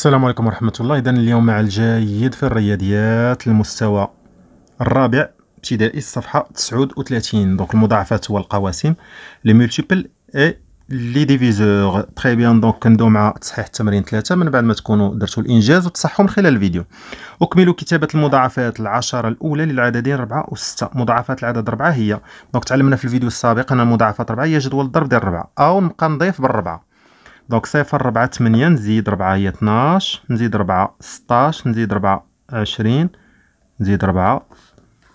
السلام عليكم ورحمة الله إذا اليوم مع الجيد في الرياضيات المستوى الرابع ابتدائي الصفحة 39 دونك المضاعفات والقواسم لي مولتيبل اي لي ديفيزور تري بيان دونك كندو مع تصحيح التمرين ثلاثة من بعد ما تكونوا درتوا الإنجاز وتصحوا من خلال الفيديو أكملوا كتابة المضاعفات العشرة الأولى للعددين ربعة وستة مضاعفات العدد ربعة هي دونك تعلمنا في الفيديو السابق أن المضاعفات ربعة هي جدول الضرب ديال ربعة أو نبقى نضيف بالربعة دونك صفر ربعة تمنية نزيد ربعة هي تناش نزيد ربعة ستاش نزيد ربعة عشرين نزيد ربعة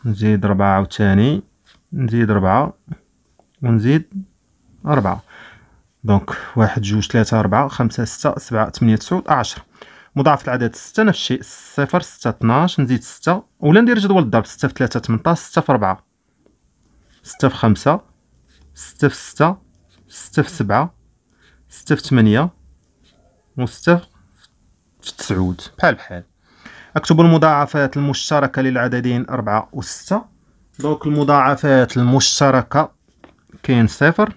نزيد ربعة عاوتاني نزيد ربعة ونزيد ربعة دونك واحد جوج تلاتة ربعة خمسة ستة سبعة تمنية تسعود عشرة مضاعف العدد ستة نفس الشيء صفر ستة تناش نزيد ستة ولا ندير جدول الضرب ستة في تلاتة تمنطاش ستة في ربعة ستة في خمسة ستة في ستة ستة في سبعة ستة في تمنية وستة في تسعود بحال بحال اكتب المضاعفات المشتركة للعددين أربعة وستة دونك المضاعفات المشتركة كاين صفر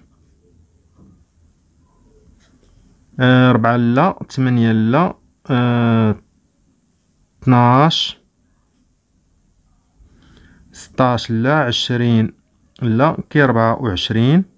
آه، ربعة لا تمنية لا اثناش آه، ستاش لا عشرين لا كي ربعة وعشرين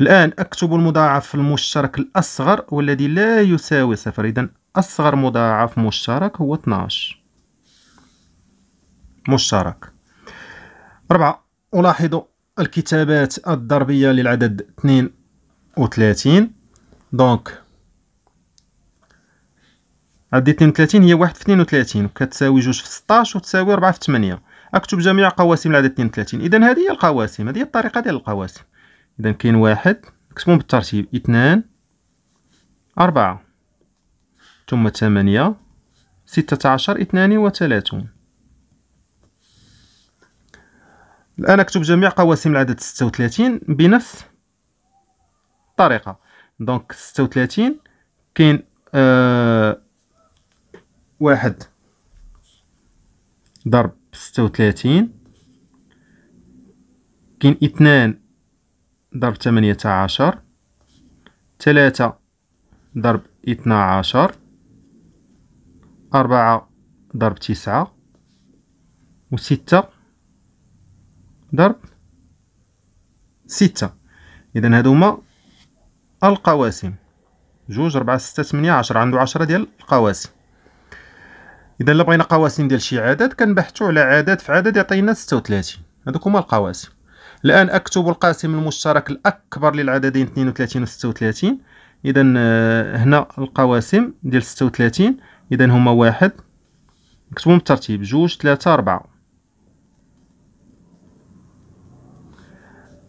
الآن أكتب المضاعف المشترك الأصغر والذي لا يساوي صفر إذا أصغر مضاعف مشترك هو 12 مشترك أربعة ألاحظ الكتابات الضربية للعدد 32 دونك عدد 32 هي 1 في 32 وكتساوي 2 في 16 وتساوي 4 في 8 اكتب جميع قواسم العدد 32 اذا هذه هي القواسم هذه هي الطريقه ديال القواسم اذا كاين واحد نكتبهم بالترتيب اثنان أربعة ثم ثمانية ستة عشر اثنان وثلاثون الآن أكتب جميع قواسم العدد ستة وثلاثين بنفس الطريقة دونك ستة وثلاثين كاين آه واحد ضرب ستة وثلاثين كاين اثنان ضرب ثمانية عشر تلاتة ضرب اثنا عشر أربعة ضرب تسعة وستة ضرب ستة إذا هادو هما القواسم جوج ربعة ستة تمنية عشرة عندو عشرة ديال القواسم إذا لبغينا قواسم ديال شي عدد كنبحتو على عدد في عدد يعطينا ستة وثلاثين هادوك هما القواسم الان اكتب القاسم المشترك الاكبر للعددين 32 و 36 اذا آه، هنا القواسم ديال 36 اذا هما واحد نكتبهم بالترتيب جوج ثلاثة أربعة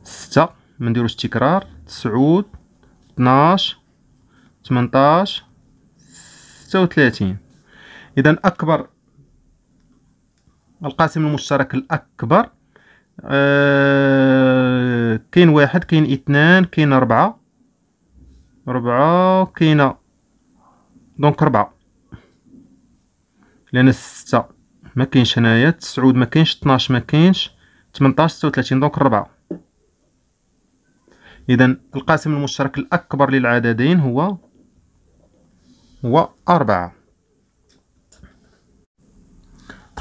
ستة منديروش تكرار تسعود تناش تمنتاش ستة وثلاثين إذا أكبر القاسم المشترك الأكبر آه، كاين واحد كاين اثنان كاين ربعة ربعة كاين دونك ربعة لان ستة ما كاينش هنايا تسعود ما كاينش 12 ما كاينش 18 36 دونك ربعة اذا القاسم المشترك الاكبر للعددين هو هو أربعة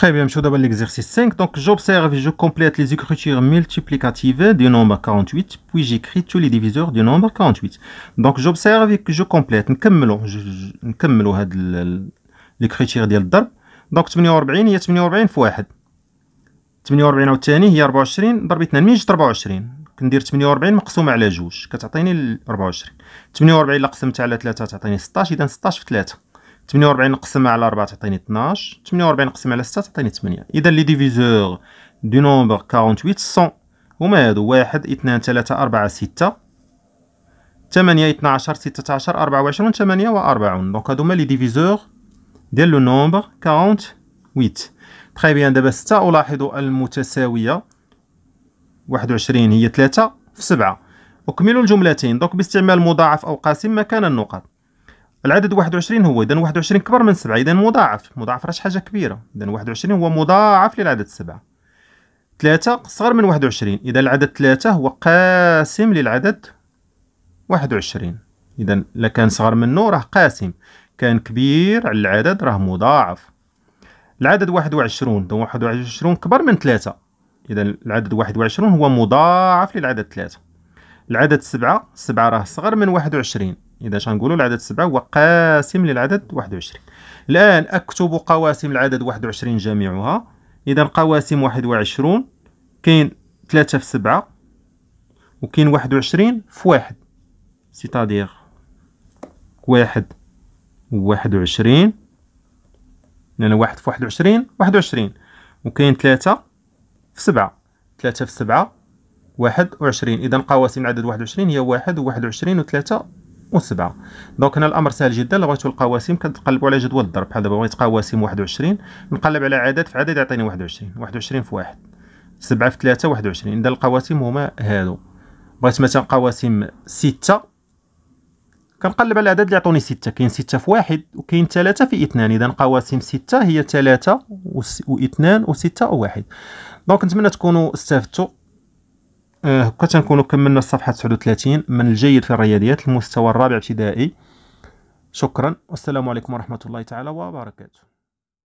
Très bien, je vais l'exercice 5. Donc, j'observe et je complète les écritures multiplicatives du nombre 48, puis j'écris tous les diviseurs du nombre 48. Donc, j'observe et je complète. نكملوا هاد l'écriture de الضرب. Donc, 48 هي 48 fois 1. 48 عاوتاني هي 24 ضرب 2 من 24. كندير 48 مقسومه على جوج كتعطيني 24. 48 الا قسمت على 3 تعطيني 16 اذا 16 في 3. 48 نقسم على 4 تعطيني 12 48 نقسم على 6 تعطيني 8 اذا لي ديفيزور دو نومبر 48 100 هما هادو 1 2 3 4 6 8 12 16 24 وأربعون دونك هادو هما لي ديفيزور ديال لو نومبر 48 تخي بيان دابا 6 ألاحظ المتساوية 21 هي 3 في 7 اكملوا الجملتين دونك باستعمال مضاعف أو قاسم مكان النقط العدد 21 هو إذا 21 كبر من 7 إذا مضاعف مضاعف راش حاجة كبيرة إذا 21 هو مضاعف للعدد 7 3 صغر من 21 إذا العدد 3 هو قاسم للعدد 21 إذا لا كان صغر منه راه قاسم كان كبير على العدد راه مضاعف العدد 21 واحد 21 كبر من 3 إذا العدد 21 هو مضاعف للعدد 3 العدد 7 7 راه صغر من 21 إذا غنقولوا العدد سبعة هو قاسم للعدد 21 الآن أكتب قواسم العدد 21 جميعها إذا قواسم 21 كاين 3 في 7 وكاين 21 في 1 سيتادير واحد وواحد وعشرين لأن واحد في واحد وعشرين واحد وعشرين وكاين ثلاثة في سبعة ثلاثة في سبعة واحد وعشرين إذا قواسم عدد واحد وعشرين هي واحد وواحد وعشرين وثلاثة وسبعة دونك هنا الامر سهل جدا لو بغيتو القواسم كتقلبوا على جدول الضرب بحال دابا بغيت قواسم 21 نقلب على عدد في عدد يعطيني 21 21 في 1 7 في 3 21 اذا القواسم هما هادو بغيت مثلا قواسم 6 كنقلب على العدد اللي عطوني 6 كاين 6 في 1 وكاين 3 في 2 اذا قواسم 6 هي 3 و2 و6 و1 دونك نتمنى تكونوا استفدتوا هكا آه، تنكونو كملنا الصفحة 39 من الجيد في الرياضيات المستوى الرابع ابتدائي شكرا والسلام عليكم ورحمة الله تعالى وبركاته